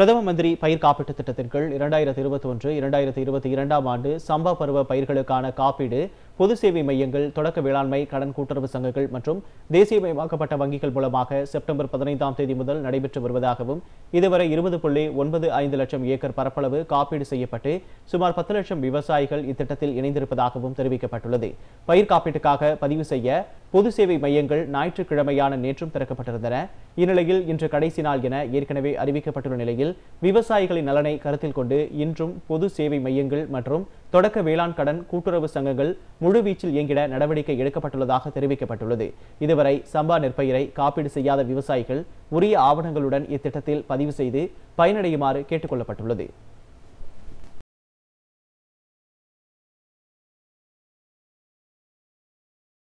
பிரதம மந்திரி பயிர் காப்பீட்டு திட்டத்தின் கீழ் இரண்டாயிரத்தி இருபத்தி ஒன்று இரண்டாயிரத்தி இருபத்தி இரண்டாம் ஆண்டு சம்பா பருவ பயிர்களுக்கான காப்பீடு பொது சேவை மையங்கள் தொடக்க வேளாண்மை கடன் கூட்டுறவு சங்கங்கள் மற்றும் தேசியமயமாக்கப்பட்ட வங்கிகள் மூலமாக செப்டம்பர் பதினைந்தாம் தேதி முதல் நடைபெற்று வருவதாகவும் இதுவரை இருபது புள்ளி ஒன்பது ஐந்து லட்சம் ஏக்கர் பரப்பளவு காப்பீடு செய்யப்பட்டு சுமார் பத்து லட்சம் விவசாயிகள் இத்திட்டத்தில் இணைந்திருப்பதாகவும் தெரிவிக்கப்பட்டுள்ளது பயிர் காப்பீட்டுக்காக பதிவு செய்ய பொது சேவை மையங்கள் ஞாயிற்றுக்கிழமையான நேற்றும் திறக்கப்பட்டிருந்தன இந்நிலையில் இன்று கடைசி நாள் என ஏற்கனவே அறிவிக்கப்பட்டுள்ள நிலையில் விவசாயிகளின் நலனை கருத்தில் கொண்டு இன்றும் பொது சேவை மையங்கள் மற்றும் தொடக்க வேளாண் கடன் கூட்டுறவு சங்கங்கள் முழுவீச்சில் இயங்கிட நடவடிக்கை எடுக்கப்பட்டுள்ளதாக தெரிவிக்கப்பட்டுள்ளது இதுவரை சம்பா நெற்பயிரை காப்பீடு செய்யாத விவசாயிகள் உரிய ஆவணங்களுடன் இத்திட்டத்தில் பதிவு செய்து பயனடையுமாறு கேட்டுக்கொள்ளப்பட்டுள்ளது